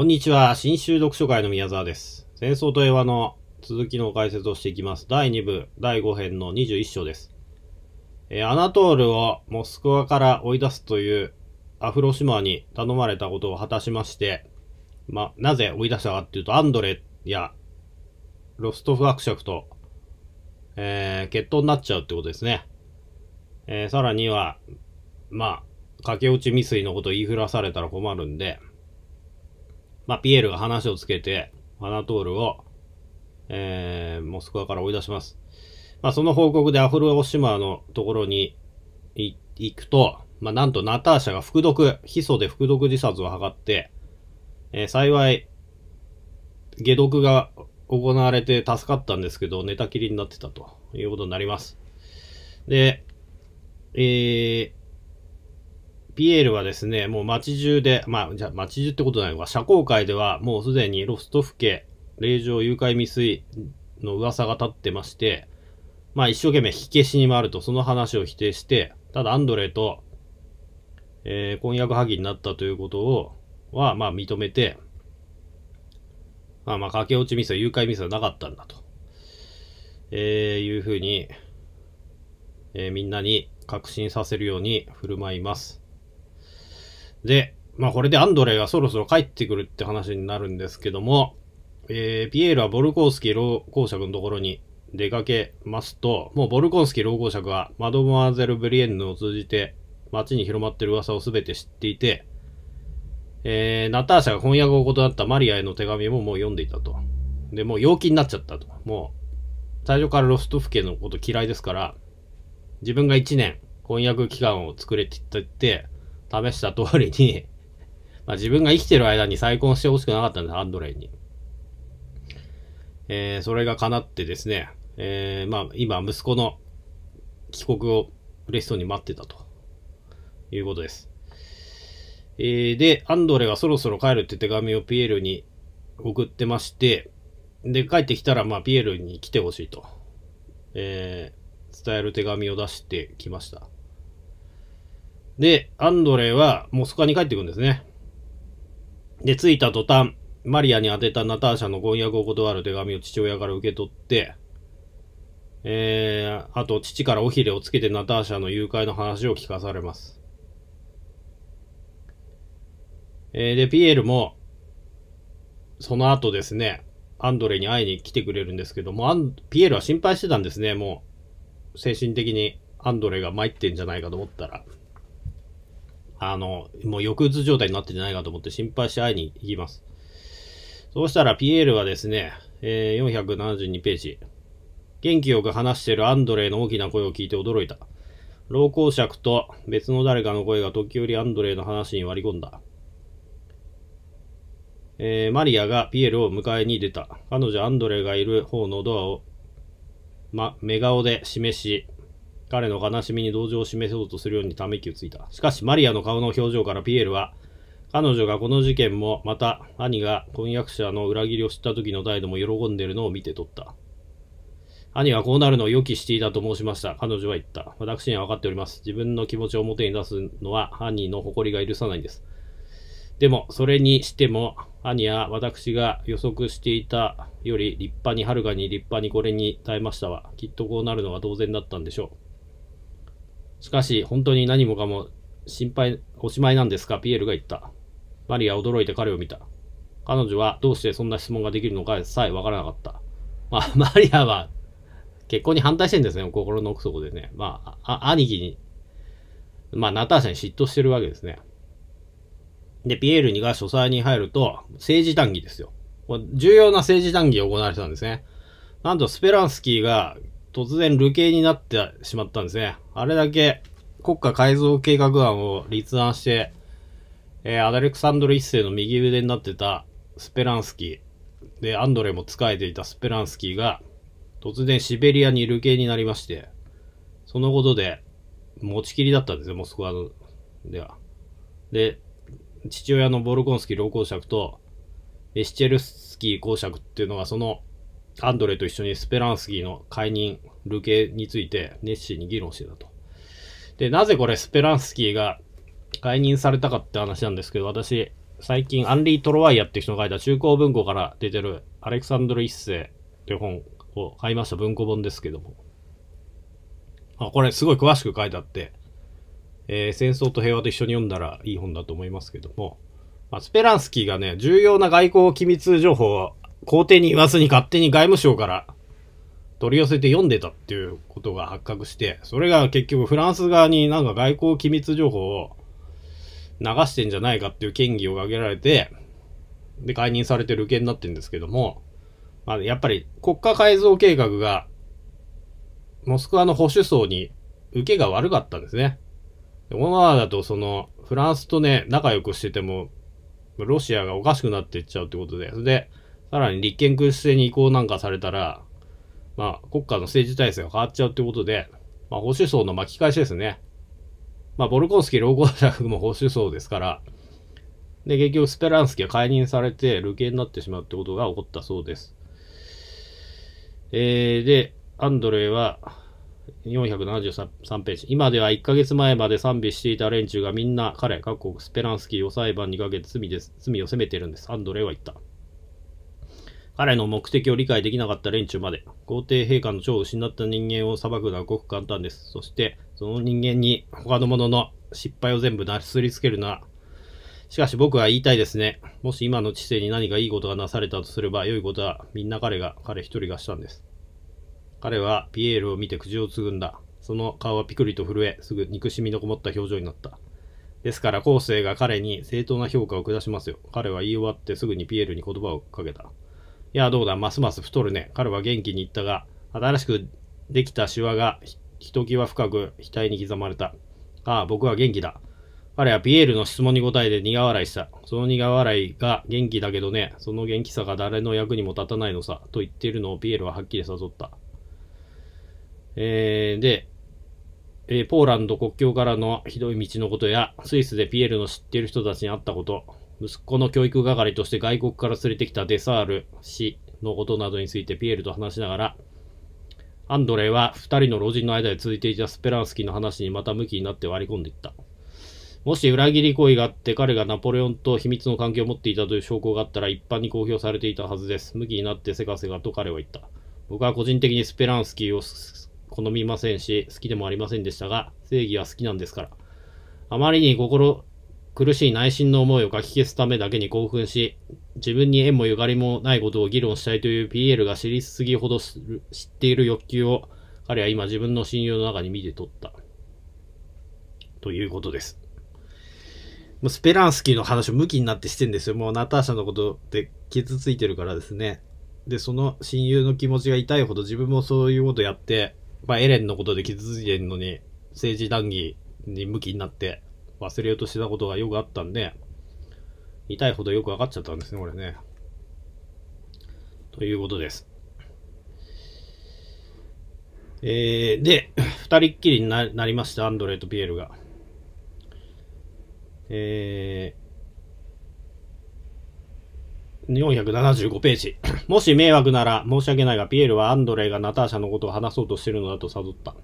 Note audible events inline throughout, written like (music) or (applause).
こんにちは。新州読書会の宮沢です。戦争と平和の続きの解説をしていきます。第2部、第5編の21章です。えー、アナトールをモスクワから追い出すというアフロシマに頼まれたことを果たしまして、まなぜ追い出したかっていうと、アンドレやロストフ伯爵と、えー、決闘になっちゃうってことですね。えー、さらには、まあ、駆け落ち未遂のことを言いふらされたら困るんで、まあ、ピエールが話をつけて、アナトールを、えー、モスクワから追い出します。まあ、その報告でアフロオシマのところに行くと、まあ、なんとナターシャが服毒、ヒ素で服毒自殺を図って、えー、幸い、解毒が行われて助かったんですけど、寝たきりになってたということになります。で、えー、ピエールはですね、もう街中で、まあ、じゃ街中ってことないのか、社交界ではもうすでにロストフ家、令状誘拐未遂の噂が立ってまして、まあ一生懸命火消しに回るとその話を否定して、ただアンドレと、えー、婚約破棄になったということを、は、まあ認めて、まあまあ駆け落ちミス、誘拐ミスはなかったんだと、えー、いうふうに、えー、みんなに確信させるように振る舞います。で、まあこれでアンドレイがそろそろ帰ってくるって話になるんですけども、えー、ピエールはボルコースキー老公爵のところに出かけますと、もうボルコースキー老公爵はマドモアゼル・ブリエンヌを通じて街に広まってる噂をすべて知っていて、えー、ナターシャが翻訳をなったマリアへの手紙ももう読んでいたと。で、もう陽気になっちゃったと。もう、最初からロストフ家のこと嫌いですから、自分が一年翻訳期間を作れって言って、試した通りに (laughs) ま自分が生きてる間に再婚してほしくなかったんです、アンドレイに。えー、それが叶ってですね、えー、まあ、今、息子の帰国を嬉しそうに待ってたということです。えー、で、アンドレがそろそろ帰るって手紙をピエールに送ってまして、で、帰ってきたら、まあ、ピエールに来てほしいと、え伝える手紙を出してきました。で、アンドレはモスクワに帰ってくるんですね。で、着いた途端、マリアに宛てたナターシャの婚約を断る手紙を父親から受け取って、えー、あと父から尾ひれをつけてナターシャの誘拐の話を聞かされます。えー、で、ピエールも、その後ですね、アンドレに会いに来てくれるんですけども、アンピエールは心配してたんですね、もう。精神的にアンドレが参ってんじゃないかと思ったら。あの、もう抑うつ状態になってんじゃないかと思って心配して会いに行きます。そうしたらピエールはですね、えー、472ページ。元気よく話しているアンドレイの大きな声を聞いて驚いた。老公爵と別の誰かの声が時折アンドレイの話に割り込んだ。えー、マリアがピエールを迎えに出た。彼女アンドレイがいる方のドアを、ま、目顔で示し、彼の悲しみに同情を示そうとするようにため息をついた。しかし、マリアの顔の表情からピエールは、彼女がこの事件も、また、兄が婚約者の裏切りを知った時の態度も喜んでいるのを見て取った。兄はこうなるのを予期していたと申しました。彼女は言った。私には分かっております。自分の気持ちを表に出すのは、兄の誇りが許さないんです。でも、それにしても、兄は私が予測していたより立派に、はるかに立派にこれに耐えましたわ。きっとこうなるのは当然だったんでしょう。しかし、本当に何もかも心配、おしまいなんですかピエールが言った。マリアは驚いて彼を見た。彼女はどうしてそんな質問ができるのかさえわからなかった。まあ、(laughs) マリアは結婚に反対してるんですね、心の奥底でね。まあ、あ兄貴に、まあ、ナターシャに嫉妬してるわけですね。で、ピエール2が書斎に入ると、政治談義ですよ。重要な政治談義が行われてたんですね。なんと、スペランスキーが突然流刑になってしまったんですね。あれだけ国家改造計画案を立案して、えー、アレクサンドル一世の右腕になってたスペランスキー、で、アンドレも仕えていたスペランスキーが、突然シベリアに流刑になりまして、そのことで、持ちきりだったんですよ、モスクワの、では。で、父親のボルコンスキー老公爵と、エシチェルスキー公爵っていうのがそのアンドレと一緒にスペランスキーの解任、流刑について熱心に議論してたと。で、なぜこれスペランスキーが解任されたかって話なんですけど、私、最近アンリー・トロワイヤって人が書いた中高文庫から出てるアレクサンドル一世って本を買いました文庫本ですけども。あ、これすごい詳しく書いてあって、えー、戦争と平和と一緒に読んだらいい本だと思いますけども、まあ、スペランスキーがね、重要な外交機密情報を皇帝に言わずに勝手に外務省から取り寄せて読んでたっていうことが発覚して、それが結局フランス側になんか外交機密情報を流してんじゃないかっていう嫌疑をかけられて、で、解任されてる件になってるんですけども、まあ、やっぱり国家改造計画が、モスクワの保守層に受けが悪かったんですね。このままだと、その、フランスとね、仲良くしてても、ロシアがおかしくなっていっちゃうってことで、それで、さらに立憲君主制に移行なんかされたら、まあ、国家の政治体制が変わっちゃうってことで、まあ、保守層の巻き返しですね。まあ、ボルコンスキー老後者も保守層ですから、で、結局スペランスキーは解任されて、流刑になってしまうってことが起こったそうです。えー、で、アンドレイは、473ページ。今では1ヶ月前まで賛美していた連中がみんな彼、各国スペランスキーを裁判にかけて罪です罪を責めてるんです。アンドレイは言った。彼の目的を理解できなかった連中まで、皇帝陛下の蝶を失った人間を裁くのはごく簡単です。そして、その人間に他の者の失敗を全部なすりつけるな。しかし僕は言いたいですね。もし今の知性に何かいいことがなされたとすれば、良いことはみんな彼が、彼一人がしたんです。彼はピエールを見て口をつぐんだ。その顔はピクリと震え、すぐ憎しみのこもった表情になった。ですから、後世が彼に正当な評価を下しますよ。彼は言い終わってすぐにピエールに言葉をかけた。いや、どうだ、ますます太るね。彼は元気に言ったが、新しくできたシワがひときわ深く額に刻まれた。ああ、僕は元気だ。彼はピエールの質問に答えて苦笑いした。その苦笑いが元気だけどね、その元気さが誰の役にも立たないのさ、と言っているのをピエールははっきり誘った。えー、で、えー、ポーランド国境からのひどい道のことや、スイスでピエールの知っている人たちに会ったこと、息子の教育係として外国から連れてきたデサール氏のことなどについてピエールと話しながら、アンドレは2人の老人の間で続いていたスペランスキーの話にまた向きになって割り込んでいった。もし裏切り行為があって彼がナポレオンと秘密の関係を持っていたという証拠があったら一般に公表されていたはずです。向きになってせかせかと彼は言った。僕は個人的にスペランスキーを好みませんし、好きでもありませんでしたが、正義は好きなんですから。あまりに心苦しい内心の思いを書き消すためだけに興奮し、自分に縁もゆがりもないことを議論したいという PL が知りすぎほど知っている欲求を、彼は今自分の親友の中に見て取った。ということです。もうスペランスキーの話を向きになってしてんですよ。もうナターシャのことで傷ついてるからですね。で、その親友の気持ちが痛いほど自分もそういうことやって、まあ、エレンのことで傷ついてるのに、政治談義に向きになって、忘れようとしてたことがよくあったんで、痛いほどよく分かっちゃったんですね、これね。ということです。えー、で、二人っきりになりました、アンドレとピエールが。えー、475ページ。もし迷惑なら申し訳ないが、ピエールはアンドレがナターシャのことを話そうとしてるのだと悟った。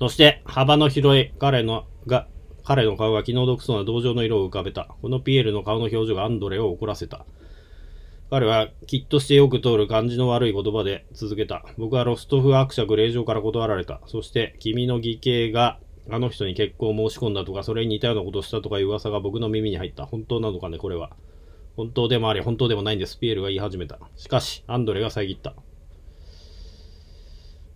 そして、幅の広い彼のが、彼の顔が気の毒そうな同情の色を浮かべた。このピエールの顔の表情がアンドレを怒らせた。彼はきっとしてよく通る感じの悪い言葉で続けた。僕はロストフ伯爵令嬢から断られた。そして君の義兄があの人に結婚を申し込んだとか、それに似たようなことをしたとかいう噂が僕の耳に入った。本当なのかね、これは。本当でもあり、本当でもないんです。ピエールが言い始めた。しかし、アンドレが遮った。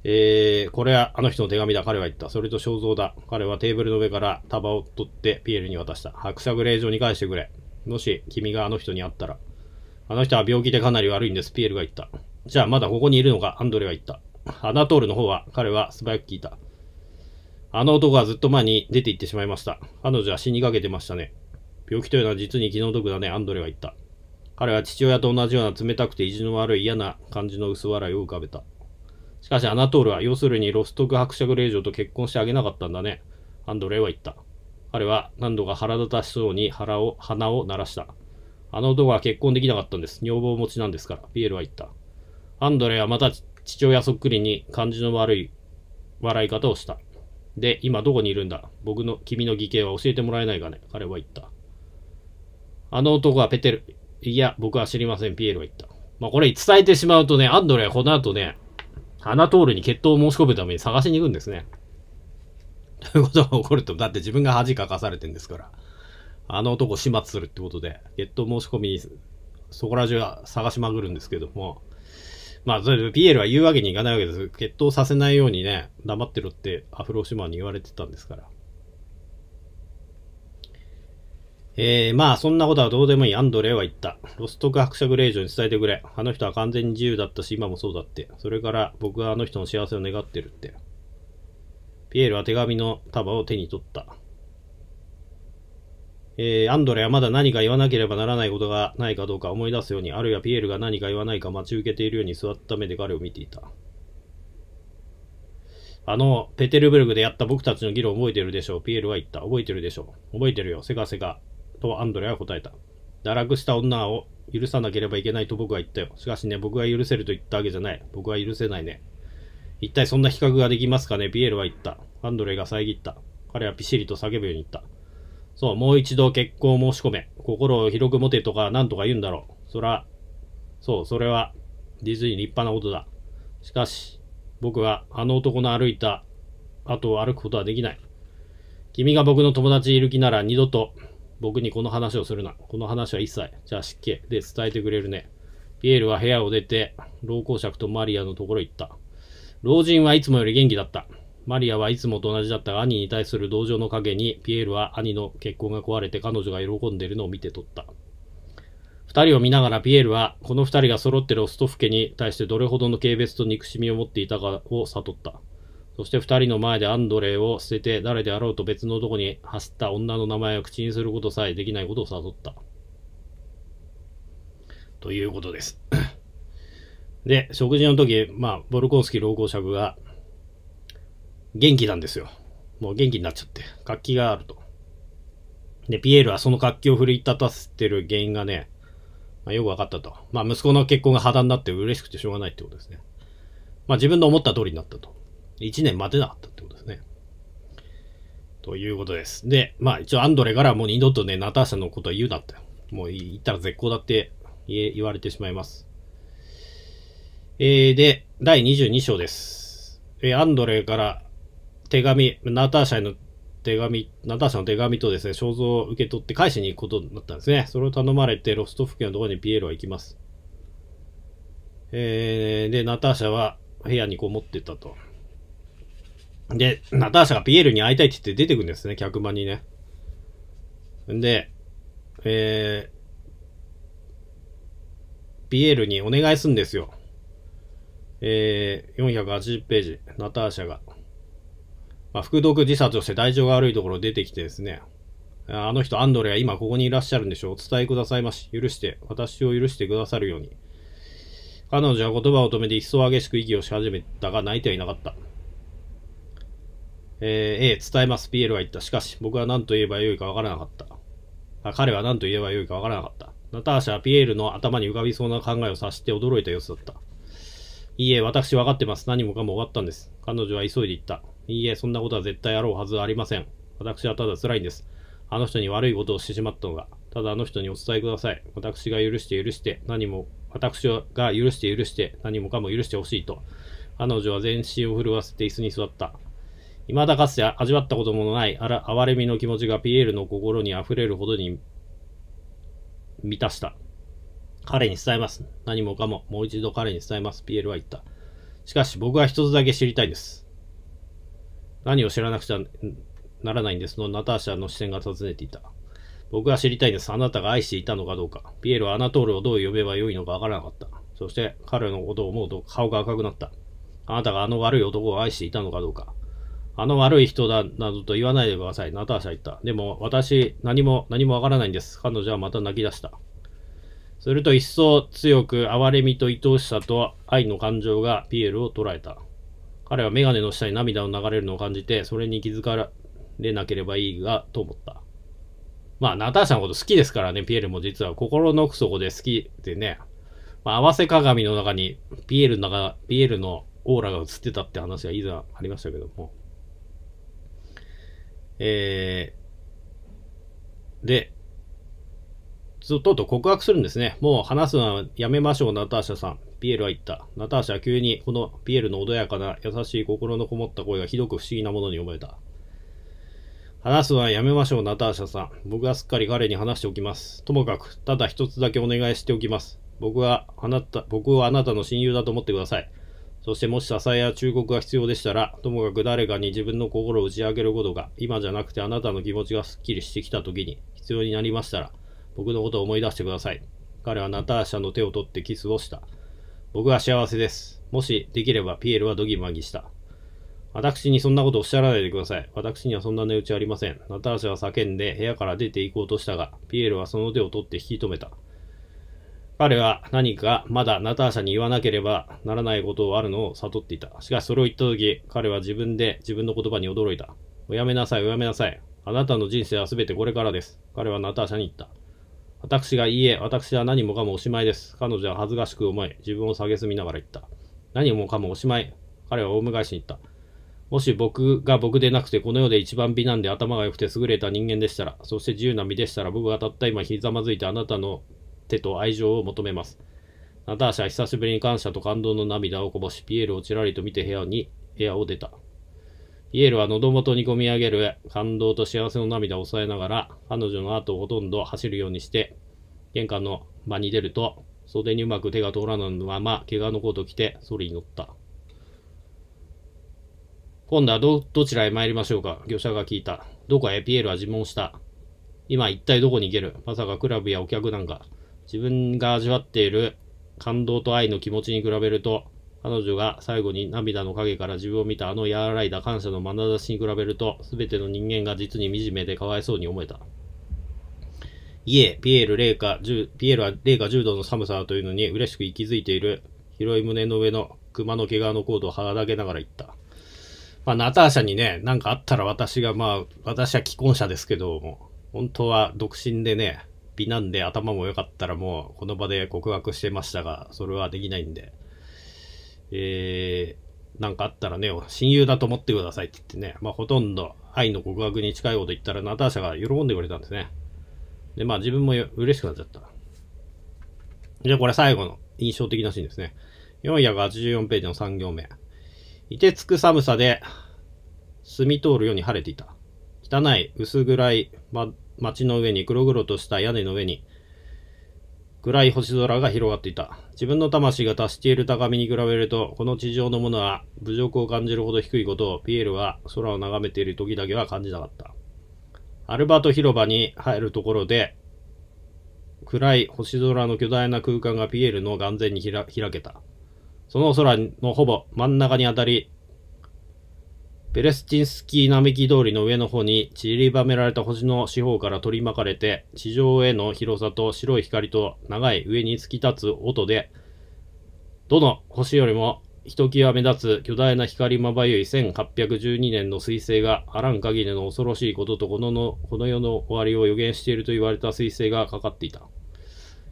えー、これはあの人の手紙だ。彼は言った。それと肖像だ。彼はテーブルの上から束を取ってピエールに渡した。白砂グレー状に返してくれ。もし君があの人に会ったら。あの人は病気でかなり悪いんです。ピエールが言った。じゃあまだここにいるのかアンドレは言った。アナトールの方は彼は素早く聞いた。あの男はずっと前に出て行ってしまいました。彼女は死にかけてましたね。病気というのは実に気の毒だね、アンドレは言った。彼は父親と同じような冷たくて意地の悪い嫌な感じの薄笑いを浮かべた。しかしアナトールは、要するにロストク伯爵令嬢と結婚してあげなかったんだね。アンドレは言った。彼は何度か腹立たしそうに腹を鼻を鳴らした。あの男は結婚できなかったんです。女房持ちなんですから。ピエールは言った。アンドレはまた父親そっくりに感じの悪い笑い方をした。で、今どこにいるんだ僕の、君の義兄は教えてもらえないかね彼は言った。あの男はペテル。いや、僕は知りません。ピエールは言った。まあ、これ伝えてしまうとね、アンドレはこの後ね、アナトールに決闘を申し込むために探しに行くんですね。ということが起こると、だって自分が恥かかされてんですから、あの男始末するってことで、決闘申し込みに、そこら中探しまぐるんですけども、まあ、それピエールは言うわけにいかないわけです。決闘させないようにね、黙ってろってアフロシマンに言われてたんですから。えー、まあ、そんなことはどうでもいい。アンドレは言った。ロストク伯爵令嬢に伝えてくれ。あの人は完全に自由だったし、今もそうだって。それから、僕はあの人の幸せを願ってるって。ピエールは手紙の束を手に取った。えー、アンドレはまだ何か言わなければならないことがないかどうか思い出すように、あるいはピエールが何か言わないか待ち受けているように座った目で彼を見ていた。あの、ペテルブルクでやった僕たちの議論覚えてるでしょうピエールは言った。覚えてるでしょう覚えてるよ。せかせか。とアンドレは答えた。堕落した女を許さなければいけないと僕は言ったよ。しかしね、僕が許せると言ったわけじゃない。僕は許せないね。一体そんな比較ができますかねピエールは言った。アンドレが遮った。彼はピシリと叫ぶように言った。そう、もう一度結婚を申し込め。心を広く持てとか何とか言うんだろう。そら、そう、それはディズニー立派なことだ。しかし、僕はあの男の歩いた後を歩くことはできない。君が僕の友達いる気なら二度と僕にこの話をするな。この話は一切。じゃあ失敬。で、伝えてくれるね。ピエールは部屋を出て、老公爵とマリアのところへ行った。老人はいつもより元気だった。マリアはいつもと同じだったが、兄に対する同情の陰に、ピエールは兄の結婚が壊れて彼女が喜んでいるのを見て取った。二人を見ながらピエールは、この二人が揃ってるオストフ家に対してどれほどの軽蔑と憎しみを持っていたかを悟った。そして二人の前でアンドレを捨てて、誰であろうと別の男に走った女の名前を口にすることさえできないことを誘った。ということです。(clears throat) で、食事の時、まあ、ボルコンスキー老公尺が、元気なんですよ。もう元気になっちゃって。活気があると。で、ピエールはその活気を振り立たせてる原因がね、まあ、よく分かったと。まあ、息子の結婚が破談になって嬉しくてしょうがないってことですね。まあ、自分の思った通りになったと。1年待てなかったってことですね。ということです。で、まあ一応アンドレからもう二度とね、ナターシャのことは言うなって。もう言ったら絶好だって言われてしまいます。えー、で、第22章です。えー、アンドレから手紙、ナターシャへの手紙、ナターシャの手紙とですね、肖像を受け取って返しに行くことになったんですね。それを頼まれて、ロストフ家のところにピエロは行きます。えー、で、ナターシャは部屋にこもってたと。で、ナターシャがピエールに会いたいって言って出てくるんですね、客間にね。んで、えー、ピエールにお願いするんですよ。えー、480ページ、ナターシャが。まあ、服毒自殺をして体調が悪いところ出てきてですね、あの人、アンドレは今ここにいらっしゃるんでしょう。お伝えくださいまし。許して、私を許してくださるように。彼女は言葉を止めて一層激しく息をし始めたが泣いてはいなかった。えー、A、伝えます。PL は言った。しかし、僕は何と言えばよいかわからなかった。あ彼は何と言えばよいかわからなかった。ナターシャはピエールの頭に浮かびそうな考えを察して驚いた様子だった。いいえ、私分かってます。何もかも終わったんです。彼女は急いで言った。いいえ、そんなことは絶対あろうはずありません。私はただ辛いんです。あの人に悪いことをしてしまったのが。ただあの人にお伝えください。私が許して許して、何も、私が許して許して、何もかも許してほしいと。彼女は全身を震わせて椅子に座った。未だかつて味わったこともないあら哀れみの気持ちがピエールの心に溢れるほどに満たした。彼に伝えます。何もかも、もう一度彼に伝えます。ピエールは言った。しかし僕は一つだけ知りたいです。何を知らなくちゃならないんですのナターシャの視線が尋ねていた。僕は知りたいです。あなたが愛していたのかどうか。ピエールはアナトールをどう呼べばよいのかわからなかった。そして彼のことを思うと顔が赤くなった。あなたがあの悪い男を愛していたのかどうか。あの悪い人だ、などと言わないでください。ナターシャ言った。でも、私、何も、何もわからないんです。彼女はまた泣き出した。すると一層強く哀れみと愛おしさと愛の感情がピエールを捉えた。彼はメガネの下に涙を流れるのを感じて、それに気づかれなければいいが、と思った。まあ、ナターシャのこと好きですからね、ピエールも実は心の奥底で好きでね、まあ、合わせ鏡の中にピエールの中、ピエールのオーラが映ってたって話が以前ありましたけども。えー、で、とっとと告白するんですね。もう話すのはやめましょう、ナターシャさん。ピエールは言った。ナターシャは急にこのピエールの穏やかな優しい心のこもった声がひどく不思議なものに思えた。話すのはやめましょう、ナターシャさん。僕はすっかり彼に話しておきます。ともかく、ただ一つだけお願いしておきます。僕はあなた、僕をあなたの親友だと思ってください。そしてもし支えや忠告が必要でしたら、ともかく誰かに自分の心を打ち上げることが、今じゃなくてあなたの気持ちがすっきりしてきた時に必要になりましたら、僕のことを思い出してください。彼はナターシャの手を取ってキスをした。僕は幸せです。もしできればピエールはドギマギした。私にそんなことおっしゃらないでください。私にはそんな値打ちありません。ナターシャは叫んで部屋から出て行こうとしたが、ピエールはその手を取って引き止めた。彼は何かまだナターシャに言わなければならないことをあるのを悟っていた。しかしそれを言った時、彼は自分で自分の言葉に驚いた。おやめなさい、おやめなさい。あなたの人生はすべてこれからです。彼はナターシャに言った。私がいいえ、私は何もかもおしまいです。彼女は恥ずかしく思い、自分を蔑みながら言った。何もかもおしまい。彼はオウム返しに言った。もし僕が僕でなくてこの世で一番美男で頭が良くて優れた人間でしたら、そして自由な身でしたら僕がたった今ひざまずいてあなたの手と愛情を求めます。ナターシャは久しぶりに感謝と感動の涙をこぼし、ピエールをちらりと見て部屋に、部屋を出た。ピエールは喉元に込み上げる感動と幸せの涙を抑えながら、彼女の後をほとんど走るようにして、玄関の場に出ると、袖にうまく手が通らないまま、怪我のコートを着て、ソリに乗った。今度はど、どちらへ参りましょうか業者が聞いた。どこへピエールは自問した。今一体どこに行けるまさかクラブやお客なんか。自分が味わっている感動と愛の気持ちに比べると、彼女が最後に涙の影から自分を見たあの和らいだ感謝の眼差しに比べると、すべての人間が実に惨めでかわいそうに思えた。いえ、ピエール零下10、ピエールは零下10度の寒さというのに嬉しく息づいている、広い胸の上の熊の毛皮のコードをはだけながら言った。まあ、ナターシャにね、なんかあったら私が、まあ、私は既婚者ですけども、本当は独身でね、美なんで頭も良かったらもうこの場で告白してましたが、それはできないんで、えー、なんかあったらね、親友だと思ってくださいって言ってね、まあほとんど愛の告白に近いこと言ったらナターシャが喜んでくれたんですね。で、まあ自分も嬉しくなっちゃった。じゃあこれ最後の印象的なシーンですね。484ページの3行目。いてつく寒さで、澄み通るように晴れていた。汚い、薄暗い、ま、街の上に黒々とした屋根の上に暗い星空が広がっていた。自分の魂が達している高みに比べると、この地上のものは侮辱を感じるほど低いことをピエールは空を眺めている時だけは感じなかった。アルバート広場に入るところで、暗い星空の巨大な空間がピエールの眼前に開けた。その空のほぼ真ん中にあたり、ペレスチンスキー並木通りの上の方に散りばめられた星の四方から取り巻かれて、地上への広さと白い光と長い上に突き立つ音で、どの星よりもひときわ目立つ巨大な光まばゆい1812年の彗星があらん限りの恐ろしいこととこののこの世の終わりを予言していると言われた彗星がかかっていた。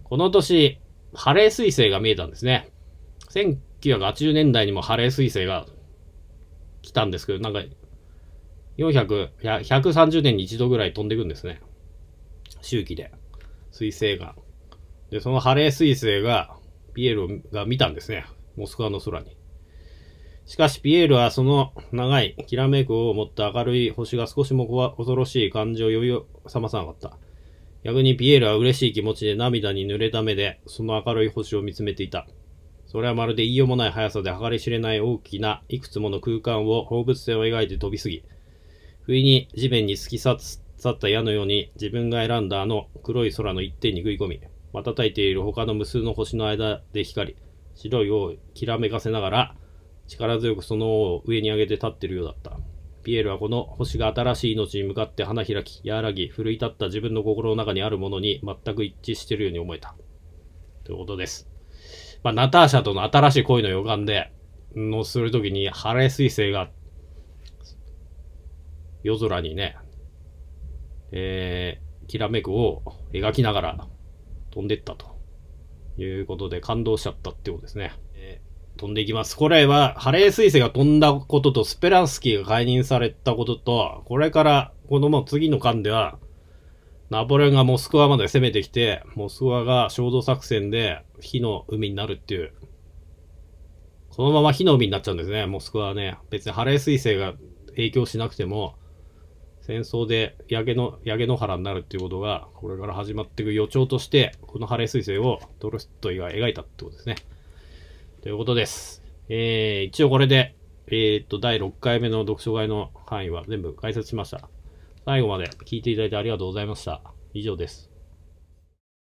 この年、ハレー彗星が見えたんですね。1980年代にもハレー彗星が来たんですけど、なんか、400、130年に一度ぐらい飛んでいくんですね。周期で。彗星が。で、そのハレー彗星が、ピエールが見たんですね。モスクワの空に。しかし、ピエールはその長い、きらめくを持った明るい星が少しも恐ろしい感じを裕を覚まさなかった。逆にピエールは嬉しい気持ちで涙に濡れた目で、その明るい星を見つめていた。それはまるで言いようもない速さで計り知れない大きないくつもの空間を放物線を描いて飛び過ぎ、不意に地面に突き刺った矢のように自分が選んだあの黒い空の一点に食い込み、瞬いている他の無数の星の間で光り、白い尾をきらめかせながら、力強くその尾を上に上げて立っているようだった。ピエールはこの星が新しい命に向かって花開き、和らぎ、奮い立った自分の心の中にあるものに全く一致しているように思えた。ということです。まあ、ナターシャとの新しい恋の予感で、のするときに、ハレー彗星が、夜空にね、えー、きらめくを描きながら飛んでったということで感動しちゃったってことですね。えー、飛んでいきます。これは、ハレー彗星が飛んだことと、スペランスキーが解任されたことと、これから、このもう次の巻では、ナポレオンがモスクワまで攻めてきて、モスクワが衝動作戦で火の海になるっていう。このまま火の海になっちゃうんですね、モスクワはね。別にハレー彗星が影響しなくても、戦争で焼けの、焼け野原になるっていうことが、これから始まっていく予兆として、このハレー彗星をドルストイが描いたってことですね。ということです。えー、一応これで、えー、っと、第6回目の読書会の範囲は全部解説しました。最後まで聞いていただいてありがとうございました。以上です。